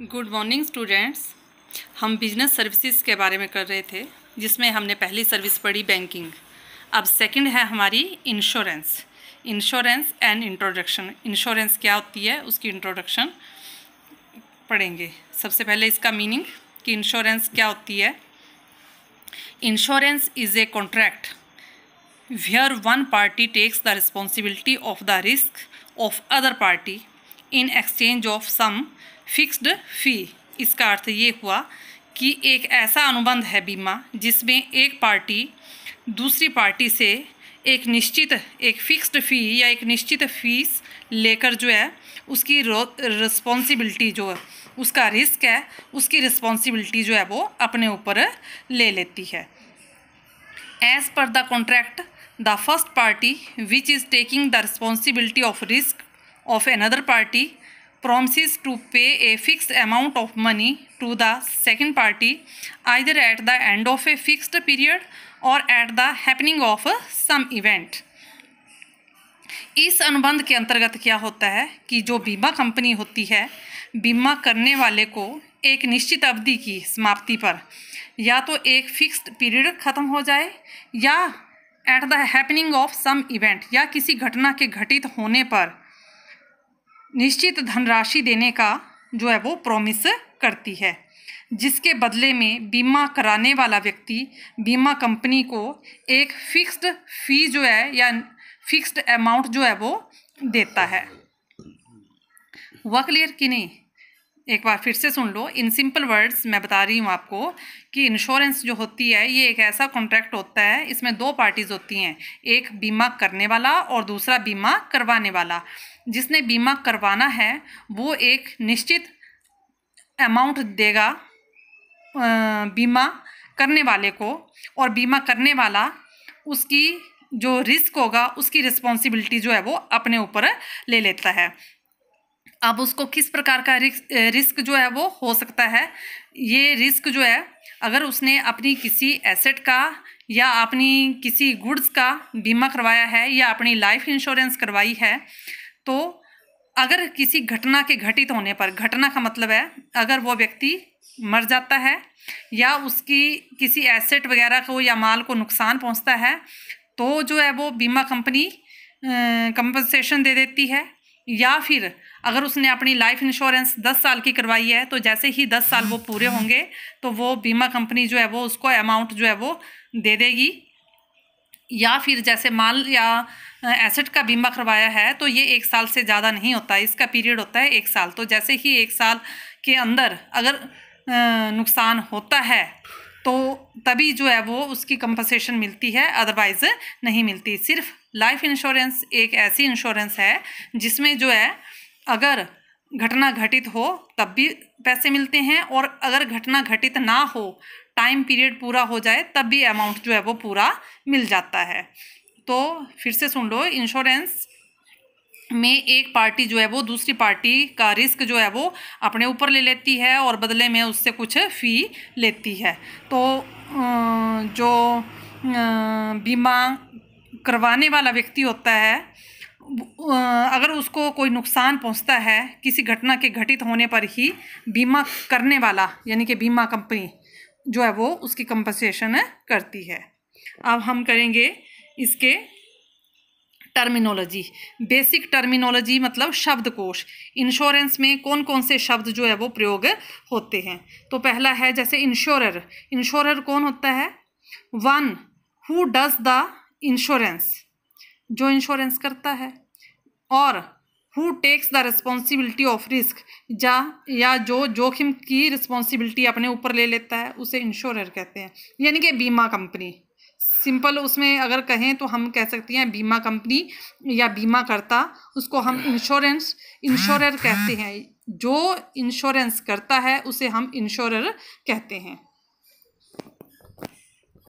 good morning students हम business services के बारे में कर रहे थे जिसमें हमने पहली सर्विस पढ़ी बैंकिंग अब सेकंड है हमारी insurance insurance and introduction insurance क्या होती है उसकी इंट्रोडक्शन पढ़ेंगे सबसे पहले इसका मीनिंग कि इंश्योरेंस क्या होती है insurance is a contract where one party takes the responsibility of the risk of other party in exchange of some fixed fee इसका अर्थ ये हुआ कि एक ऐसा अनुबंध है बीमा जिसमें एक पार्टी दूसरी पार्टी से एक निश्चित एक फिक्स्ड फ़ी या एक निश्चित फीस लेकर जो है उसकी रिस्पॉन्सिबिलिटी जो है उसका रिस्क है उसकी रिस्पॉन्सिबिलिटी जो है वो अपने ऊपर ले लेती है as per the contract the first party which is taking the responsibility of risk of another party promises to pay a fixed amount of money to the second party either at the end of a fixed period or at the happening of some event इस अनुबंध के अंतर्गत क्या होता है कि जो बीमा कंपनी होती है बीमा करने वाले को एक निश्चित अवधि की समाप्ति पर या तो एक फिक्स्ड पीरियड ख़त्म हो जाए या at the happening of some event या किसी घटना के घटित होने पर निश्चित धनराशि देने का जो है वो प्रॉमिस करती है जिसके बदले में बीमा कराने वाला व्यक्ति बीमा कंपनी को एक फिक्स्ड फी जो है या फिक्स्ड अमाउंट जो है वो देता है वह क्लियर कि नहीं एक बार फिर से सुन लो इन सिंपल वर्ड्स मैं बता रही हूँ आपको कि इंश्योरेंस जो होती है ये एक ऐसा कॉन्ट्रैक्ट होता है इसमें दो पार्टीज़ होती हैं एक बीमा करने वाला और दूसरा बीमा करवाने वाला जिसने बीमा करवाना है वो एक निश्चित अमाउंट देगा बीमा करने वाले को और बीमा करने वाला उसकी जो रिस्क होगा उसकी रिस्पॉन्सिबिलिटी जो है वो अपने ऊपर ले लेता है अब उसको किस प्रकार का रिस्क रिस्क जो है वो हो सकता है ये रिस्क जो है अगर उसने अपनी किसी एसेट का या अपनी किसी गुड्स का बीमा करवाया है या अपनी लाइफ इंश्योरेंस करवाई है तो अगर किसी घटना के घटित होने पर घटना का मतलब है अगर वो व्यक्ति मर जाता है या उसकी किसी एसेट वगैरह को या माल को नुकसान पहुंचता है तो जो है वो बीमा कंपनी कंपनसेशन दे देती है या फिर अगर उसने अपनी लाइफ इंश्योरेंस दस साल की करवाई है तो जैसे ही दस साल वो पूरे होंगे तो वो बीमा कंपनी जो है वो उसको अमाउंट जो है वो दे देगी या फिर जैसे माल या एसेट का बीमा करवाया है तो ये एक साल से ज़्यादा नहीं होता इसका पीरियड होता है एक साल तो जैसे ही एक साल के अंदर अगर नुकसान होता है तो तभी जो है वो उसकी कंपनसेशन मिलती है अदरवाइज़ नहीं मिलती सिर्फ लाइफ इंश्योरेंस एक ऐसी इंश्योरेंस है जिसमें जो है अगर घटना घटित हो तब भी पैसे मिलते हैं और अगर घटना घटित ना हो टाइम पीरियड पूरा हो जाए तब भी अमाउंट जो है वो पूरा मिल जाता है तो फिर से सुन लो इंश्योरेंस में एक पार्टी जो है वो दूसरी पार्टी का रिस्क जो है वो अपने ऊपर ले लेती है और बदले में उससे कुछ फ़ी लेती है तो जो बीमा करवाने वाला व्यक्ति होता है अगर उसको कोई नुकसान पहुंचता है किसी घटना के घटित होने पर ही बीमा करने वाला यानी कि बीमा कंपनी जो है वो उसकी कंपनसेशन करती है अब हम करेंगे इसके टर्मिनोलॉजी बेसिक टर्मिनोलॉजी मतलब शब्दकोश इंश्योरेंस में कौन कौन से शब्द जो है वो प्रयोग होते हैं तो पहला है जैसे इंश्योरर इंश्योरर कौन होता है one who does the insurance जो इंश्योरेंस करता है और who takes the responsibility of risk जा या जो जोखिम की रिस्पॉन्सिबिलिटी अपने ऊपर ले लेता है उसे इंश्योरर कहते हैं यानी कि बीमा कंपनी सिंपल उसमें अगर कहें तो हम कह सकते हैं बीमा कंपनी या बीमा करता उसको हम इंश्योरेंस इंश्योरर कहते हैं जो इंश्योरेंस करता है उसे हम इंश्योरर कहते हैं